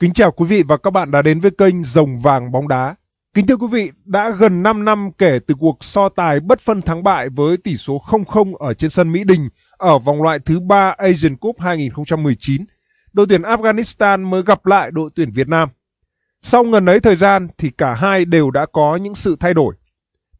Kính chào quý vị và các bạn đã đến với kênh Rồng Vàng Bóng Đá. Kính thưa quý vị, đã gần 5 năm kể từ cuộc so tài bất phân thắng bại với tỷ số 0-0 ở trên sân Mỹ Đình ở vòng loại thứ 3 Asian Cup 2019, đội tuyển Afghanistan mới gặp lại đội tuyển Việt Nam. Sau gần ấy thời gian thì cả hai đều đã có những sự thay đổi.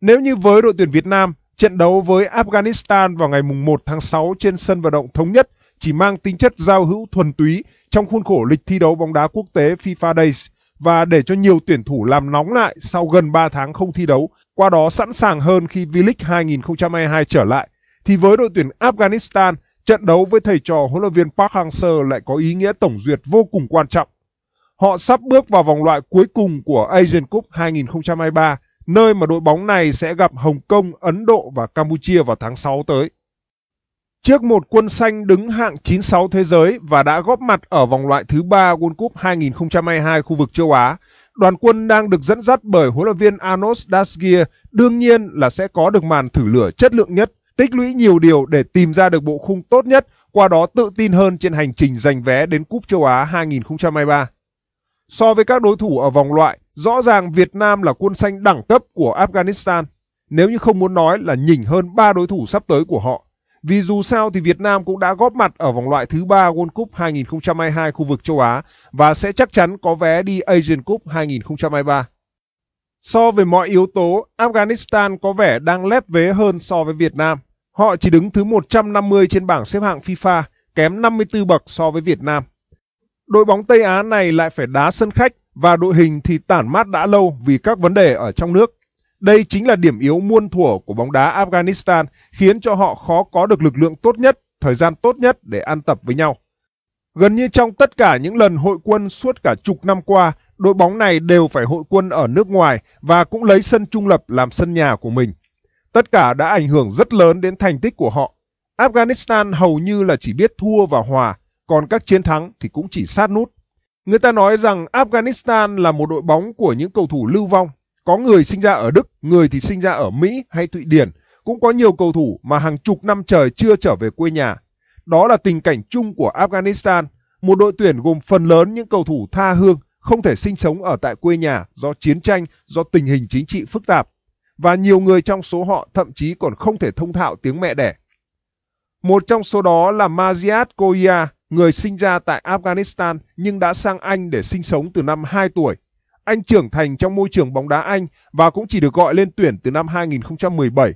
Nếu như với đội tuyển Việt Nam, trận đấu với Afghanistan vào ngày 1 tháng 6 trên sân vận động thống nhất chỉ mang tính chất giao hữu thuần túy trong khuôn khổ lịch thi đấu bóng đá quốc tế FIFA Days và để cho nhiều tuyển thủ làm nóng lại sau gần 3 tháng không thi đấu, qua đó sẵn sàng hơn khi V-League 2022 trở lại. Thì với đội tuyển Afghanistan, trận đấu với thầy trò huấn luyện viên Park Hang-seo lại có ý nghĩa tổng duyệt vô cùng quan trọng. Họ sắp bước vào vòng loại cuối cùng của Asian Cup 2023, nơi mà đội bóng này sẽ gặp Hồng Kông, Ấn Độ và Campuchia vào tháng 6 tới. Trước một quân xanh đứng hạng 96 thế giới và đã góp mặt ở vòng loại thứ 3 World Cup 2022 khu vực châu Á, đoàn quân đang được dẫn dắt bởi huấn luyện viên Anos Dasgir đương nhiên là sẽ có được màn thử lửa chất lượng nhất, tích lũy nhiều điều để tìm ra được bộ khung tốt nhất, qua đó tự tin hơn trên hành trình giành vé đến Cúp châu Á 2023. So với các đối thủ ở vòng loại, rõ ràng Việt Nam là quân xanh đẳng cấp của Afghanistan, nếu như không muốn nói là nhỉnh hơn ba đối thủ sắp tới của họ. Vì dù sao thì Việt Nam cũng đã góp mặt ở vòng loại thứ ba World Cup 2022 khu vực châu Á và sẽ chắc chắn có vé đi Asian Cup 2023. So về mọi yếu tố, Afghanistan có vẻ đang lép vế hơn so với Việt Nam. Họ chỉ đứng thứ 150 trên bảng xếp hạng FIFA, kém 54 bậc so với Việt Nam. Đội bóng Tây Á này lại phải đá sân khách và đội hình thì tản mát đã lâu vì các vấn đề ở trong nước. Đây chính là điểm yếu muôn thuở của bóng đá Afghanistan khiến cho họ khó có được lực lượng tốt nhất, thời gian tốt nhất để ăn tập với nhau. Gần như trong tất cả những lần hội quân suốt cả chục năm qua, đội bóng này đều phải hội quân ở nước ngoài và cũng lấy sân trung lập làm sân nhà của mình. Tất cả đã ảnh hưởng rất lớn đến thành tích của họ. Afghanistan hầu như là chỉ biết thua và hòa, còn các chiến thắng thì cũng chỉ sát nút. Người ta nói rằng Afghanistan là một đội bóng của những cầu thủ lưu vong, có người sinh ra ở Đức, người thì sinh ra ở Mỹ hay Thụy Điển. Cũng có nhiều cầu thủ mà hàng chục năm trời chưa trở về quê nhà. Đó là tình cảnh chung của Afghanistan, một đội tuyển gồm phần lớn những cầu thủ tha hương không thể sinh sống ở tại quê nhà do chiến tranh, do tình hình chính trị phức tạp. Và nhiều người trong số họ thậm chí còn không thể thông thạo tiếng mẹ đẻ. Một trong số đó là Maziad Koya, người sinh ra tại Afghanistan nhưng đã sang Anh để sinh sống từ năm 2 tuổi. Anh trưởng thành trong môi trường bóng đá Anh và cũng chỉ được gọi lên tuyển từ năm 2017.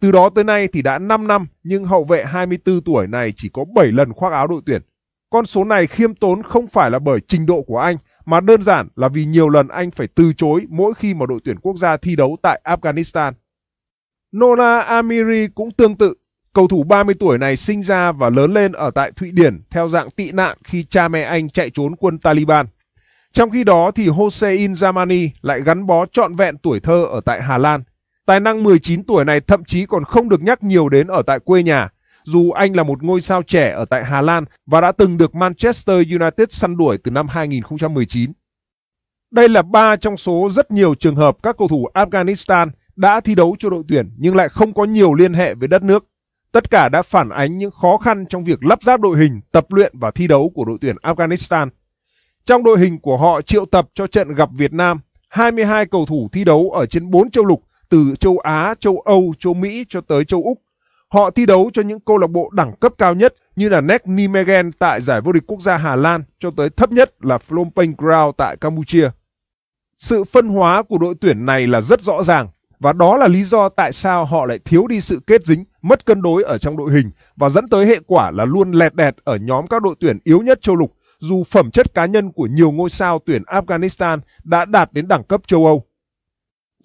Từ đó tới nay thì đã 5 năm nhưng hậu vệ 24 tuổi này chỉ có 7 lần khoác áo đội tuyển. Con số này khiêm tốn không phải là bởi trình độ của anh mà đơn giản là vì nhiều lần anh phải từ chối mỗi khi mà đội tuyển quốc gia thi đấu tại Afghanistan. Nona Amiri cũng tương tự. Cầu thủ 30 tuổi này sinh ra và lớn lên ở tại Thụy Điển theo dạng tị nạn khi cha mẹ anh chạy trốn quân Taliban. Trong khi đó thì Hossein Zamani lại gắn bó trọn vẹn tuổi thơ ở tại Hà Lan. Tài năng 19 tuổi này thậm chí còn không được nhắc nhiều đến ở tại quê nhà, dù anh là một ngôi sao trẻ ở tại Hà Lan và đã từng được Manchester United săn đuổi từ năm 2019. Đây là ba trong số rất nhiều trường hợp các cầu thủ Afghanistan đã thi đấu cho đội tuyển nhưng lại không có nhiều liên hệ với đất nước. Tất cả đã phản ánh những khó khăn trong việc lắp ráp đội hình, tập luyện và thi đấu của đội tuyển Afghanistan. Trong đội hình của họ triệu tập cho trận gặp Việt Nam 22 cầu thủ thi đấu ở trên 4 châu lục từ châu Á, châu Âu, châu Mỹ cho tới châu Úc. Họ thi đấu cho những câu lạc bộ đẳng cấp cao nhất như là NEC Nijmegen tại giải vô địch quốc gia Hà Lan cho tới thấp nhất là Phnom Penh Ground tại Campuchia. Sự phân hóa của đội tuyển này là rất rõ ràng và đó là lý do tại sao họ lại thiếu đi sự kết dính, mất cân đối ở trong đội hình và dẫn tới hệ quả là luôn lẹt đẹt ở nhóm các đội tuyển yếu nhất châu lục dù phẩm chất cá nhân của nhiều ngôi sao tuyển Afghanistan đã đạt đến đẳng cấp châu Âu.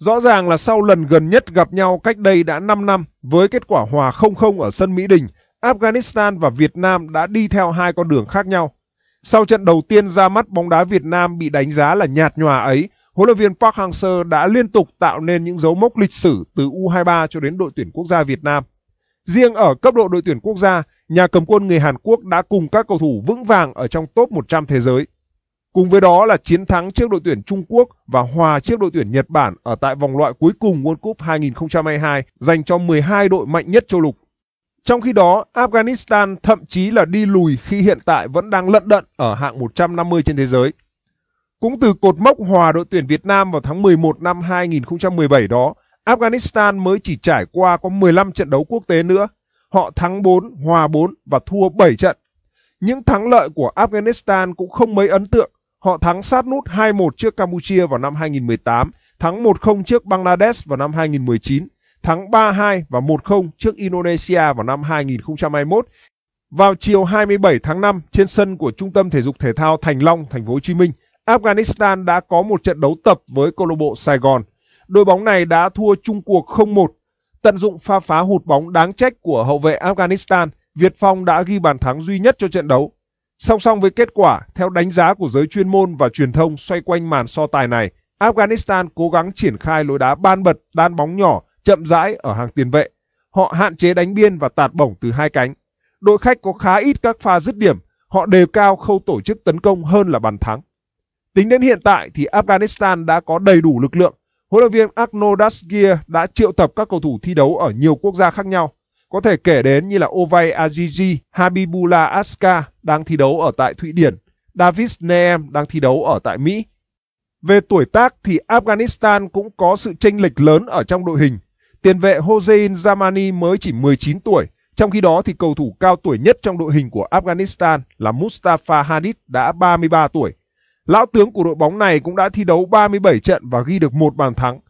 Rõ ràng là sau lần gần nhất gặp nhau cách đây đã 5 năm với kết quả hòa 0-0 ở sân Mỹ Đình, Afghanistan và Việt Nam đã đi theo hai con đường khác nhau. Sau trận đầu tiên ra mắt bóng đá Việt Nam bị đánh giá là nhạt nhòa ấy, huấn luyện viên Park Hang-seo đã liên tục tạo nên những dấu mốc lịch sử từ U23 cho đến đội tuyển quốc gia Việt Nam. Riêng ở cấp độ đội tuyển quốc gia, nhà cầm quân người Hàn Quốc đã cùng các cầu thủ vững vàng ở trong top 100 thế giới. Cùng với đó là chiến thắng trước đội tuyển Trung Quốc và hòa trước đội tuyển Nhật Bản ở tại vòng loại cuối cùng World Cup 2022 dành cho 12 đội mạnh nhất châu lục. Trong khi đó, Afghanistan thậm chí là đi lùi khi hiện tại vẫn đang lận đận ở hạng 150 trên thế giới. Cũng từ cột mốc hòa đội tuyển Việt Nam vào tháng 11 năm 2017 đó, Afghanistan mới chỉ trải qua có 15 trận đấu quốc tế nữa. Họ thắng 4, hòa 4 và thua 7 trận. Những thắng lợi của Afghanistan cũng không mấy ấn tượng. Họ thắng sát nút 2-1 trước Campuchia vào năm 2018, thắng 1-0 trước Bangladesh vào năm 2019, thắng 3-2 và 1-0 trước Indonesia vào năm 2021. Vào chiều 27 tháng 5 trên sân của Trung tâm thể dục thể thao Thành Long, thành phố Hồ Chí Minh, Afghanistan đã có một trận đấu tập với câu lạc bộ Sài Gòn đội bóng này đã thua chung cuộc 0-1. Tận dụng pha phá hụt bóng đáng trách của hậu vệ Afghanistan, Việt Phong đã ghi bàn thắng duy nhất cho trận đấu. Song song với kết quả, theo đánh giá của giới chuyên môn và truyền thông xoay quanh màn so tài này, Afghanistan cố gắng triển khai lối đá ban bật, đan bóng nhỏ, chậm rãi ở hàng tiền vệ. Họ hạn chế đánh biên và tạt bổng từ hai cánh. Đội khách có khá ít các pha dứt điểm, họ đều cao khâu tổ chức tấn công hơn là bàn thắng. Tính đến hiện tại thì Afghanistan đã có đầy đủ lực lượng huấn luyện viên Arno Dasgier đã triệu tập các cầu thủ thi đấu ở nhiều quốc gia khác nhau. Có thể kể đến như là Ovay Azizi, Habibula Aska đang thi đấu ở tại Thụy Điển, Davis Neem đang thi đấu ở tại Mỹ. Về tuổi tác thì Afghanistan cũng có sự chênh lệch lớn ở trong đội hình. Tiền vệ Hossein Zamani mới chỉ 19 tuổi, trong khi đó thì cầu thủ cao tuổi nhất trong đội hình của Afghanistan là Mustafa Hadid đã 33 tuổi. Lão tướng của đội bóng này cũng đã thi đấu 37 trận và ghi được một bàn thắng.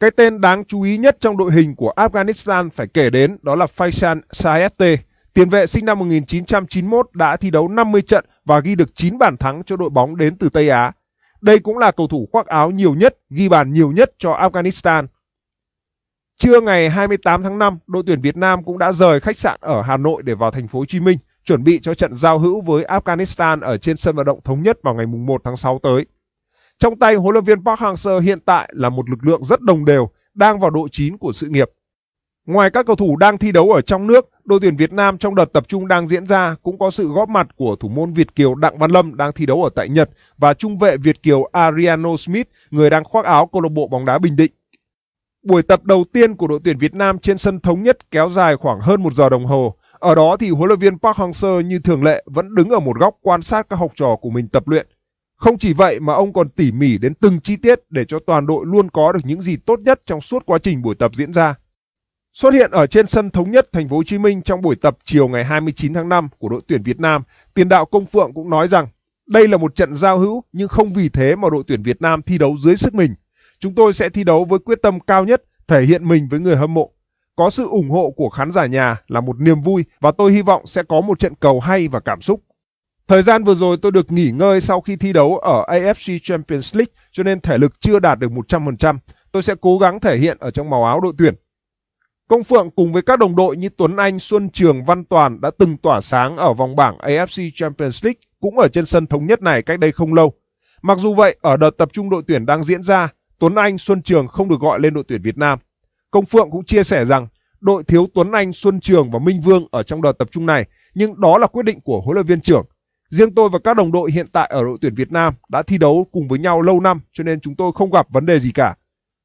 Cái tên đáng chú ý nhất trong đội hình của Afghanistan phải kể đến đó là Faisal Saete, tiền vệ sinh năm 1991 đã thi đấu 50 trận và ghi được 9 bàn thắng cho đội bóng đến từ Tây Á. Đây cũng là cầu thủ khoác áo nhiều nhất, ghi bàn nhiều nhất cho Afghanistan. Trưa ngày 28 tháng 5, đội tuyển Việt Nam cũng đã rời khách sạn ở Hà Nội để vào thành phố Hồ Chí Minh chuẩn bị cho trận giao hữu với Afghanistan ở trên sân vận động thống nhất vào ngày 1 tháng 6 tới. Trong tay huấn luyện viên Park Hang-seo hiện tại là một lực lượng rất đồng đều, đang vào độ chín của sự nghiệp. Ngoài các cầu thủ đang thi đấu ở trong nước, đội tuyển Việt Nam trong đợt tập trung đang diễn ra cũng có sự góp mặt của thủ môn Việt Kiều Đặng Văn Lâm đang thi đấu ở tại Nhật và trung vệ Việt Kiều Ariano Smith, người đang khoác áo câu lạc bộ bóng đá Bình Định. Buổi tập đầu tiên của đội tuyển Việt Nam trên sân thống nhất kéo dài khoảng hơn một giờ đồng hồ. Ở đó thì huấn luyện viên Park Hang-seo như thường lệ vẫn đứng ở một góc quan sát các học trò của mình tập luyện. Không chỉ vậy mà ông còn tỉ mỉ đến từng chi tiết để cho toàn đội luôn có được những gì tốt nhất trong suốt quá trình buổi tập diễn ra. Xuất hiện ở trên sân thống nhất thành phố Hồ Chí Minh trong buổi tập chiều ngày 29 tháng 5 của đội tuyển Việt Nam, tiền đạo Công Phượng cũng nói rằng đây là một trận giao hữu nhưng không vì thế mà đội tuyển Việt Nam thi đấu dưới sức mình. Chúng tôi sẽ thi đấu với quyết tâm cao nhất, thể hiện mình với người hâm mộ. Có sự ủng hộ của khán giả nhà là một niềm vui và tôi hy vọng sẽ có một trận cầu hay và cảm xúc. Thời gian vừa rồi tôi được nghỉ ngơi sau khi thi đấu ở AFC Champions League cho nên thể lực chưa đạt được 100%. Tôi sẽ cố gắng thể hiện ở trong màu áo đội tuyển. Công Phượng cùng với các đồng đội như Tuấn Anh, Xuân Trường, Văn Toàn đã từng tỏa sáng ở vòng bảng AFC Champions League cũng ở trên sân thống nhất này cách đây không lâu. Mặc dù vậy, ở đợt tập trung đội tuyển đang diễn ra, Tuấn Anh, Xuân Trường không được gọi lên đội tuyển Việt Nam Công Phượng cũng chia sẻ rằng đội thiếu Tuấn Anh, Xuân Trường và Minh Vương ở trong đợt tập trung này, nhưng đó là quyết định của huấn luyện viên trưởng. Riêng tôi và các đồng đội hiện tại ở đội tuyển Việt Nam đã thi đấu cùng với nhau lâu năm cho nên chúng tôi không gặp vấn đề gì cả.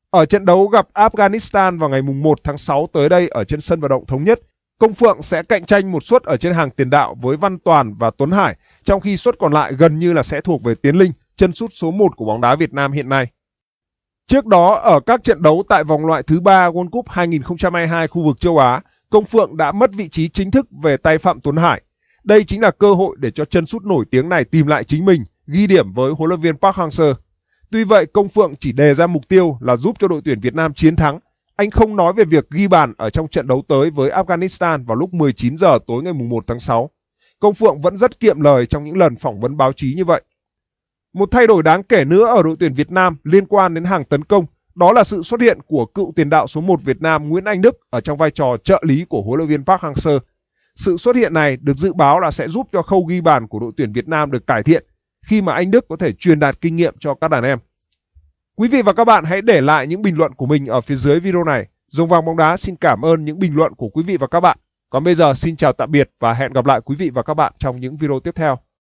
Ở trận đấu gặp Afghanistan vào ngày mùng 1 tháng 6 tới đây ở trên sân vận động thống nhất, Công Phượng sẽ cạnh tranh một suất ở trên hàng tiền đạo với Văn Toàn và Tuấn Hải, trong khi suất còn lại gần như là sẽ thuộc về Tiến Linh, chân sút số 1 của bóng đá Việt Nam hiện nay. Trước đó, ở các trận đấu tại vòng loại thứ ba World Cup 2022 khu vực châu Á, Công Phượng đã mất vị trí chính thức về tay Phạm Tuấn Hải. Đây chính là cơ hội để cho chân sút nổi tiếng này tìm lại chính mình, ghi điểm với huấn luyện viên Park Hang-seo. Tuy vậy, Công Phượng chỉ đề ra mục tiêu là giúp cho đội tuyển Việt Nam chiến thắng. Anh không nói về việc ghi bàn ở trong trận đấu tới với Afghanistan vào lúc 19 giờ tối ngày 1 tháng 6. Công Phượng vẫn rất kiệm lời trong những lần phỏng vấn báo chí như vậy. Một thay đổi đáng kể nữa ở đội tuyển Việt Nam liên quan đến hàng tấn công, đó là sự xuất hiện của cựu tiền đạo số 1 Việt Nam Nguyễn Anh Đức ở trong vai trò trợ lý của huấn luyện viên Park Hang-seo. Sự xuất hiện này được dự báo là sẽ giúp cho khâu ghi bàn của đội tuyển Việt Nam được cải thiện khi mà anh Đức có thể truyền đạt kinh nghiệm cho các đàn em. Quý vị và các bạn hãy để lại những bình luận của mình ở phía dưới video này. Dòng vàng bóng đá xin cảm ơn những bình luận của quý vị và các bạn. Còn bây giờ xin chào tạm biệt và hẹn gặp lại quý vị và các bạn trong những video tiếp theo.